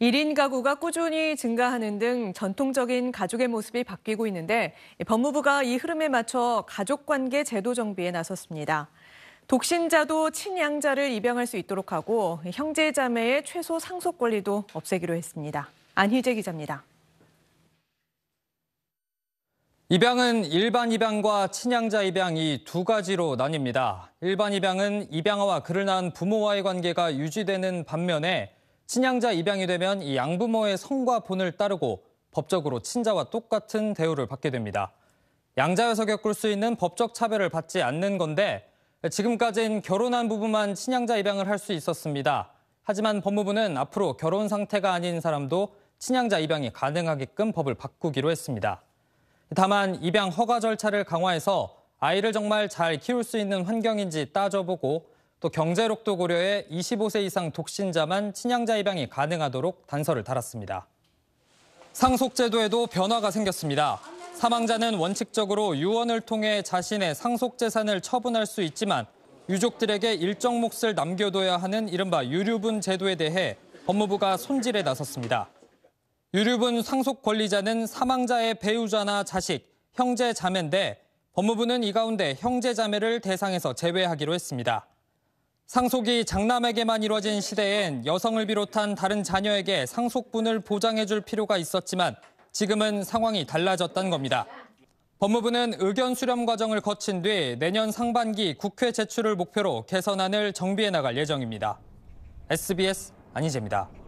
1인 가구가 꾸준히 증가하는 등 전통적인 가족의 모습이 바뀌고 있는데 법무부가 이 흐름에 맞춰 가족관계 제도 정비에 나섰습니다. 독신자도 친양자를 입양할 수 있도록 하고 형제자매의 최소 상속 권리도 없애기로 했습니다. 안희재 기자입니다. 입양은 일반 입양과 친양자 입양 이두 가지로 나뉩니다. 일반 입양은 입양아와 그를 낳은 부모와의 관계가 유지되는 반면에 친양자 입양이 되면 이 양부모의 성과 본을 따르고 법적으로 친자와 똑같은 대우를 받게 됩니다. 양자여서 겪을 수 있는 법적 차별을 받지 않는 건데 지금까지는 결혼한 부부만 친양자 입양을 할 수 있었습니다. 하지만 법무부는 앞으로 결혼 상태가 아닌 사람도 친양자 입양이 가능하게끔 법을 바꾸기로 했습니다. 다만 입양 허가 절차를 강화해서 아이를 정말 잘 키울 수 있는 환경인지 따져보고 또 경제록도 고려해 25세 이상 독신자만 친양자 입양이 가능하도록 단서를 달았습니다. 상속제도에도 변화가 생겼습니다. 사망자는 원칙적으로 유언을 통해 자신의 상속재산을 처분할 수 있지만 유족들에게 일정 몫을 남겨둬야 하는 이른바 유류분 제도에 대해 법무부가 손질에 나섰습니다. 유류분 상속 권리자는 사망자의 배우자나 자식, 형제 자매인데 법무부는 이 가운데 형제 자매를 대상에서 제외하기로 했습니다. 상속이 장남에게만 이루어진 시대엔 여성을 비롯한 다른 자녀에게 상속분을 보장해줄 필요가 있었지만 지금은 상황이 달라졌다는 겁니다. 법무부는 의견 수렴 과정을 거친 뒤 내년 상반기 국회 제출을 목표로 개선안을 정비해 나갈 예정입니다. SBS 안희재입니다.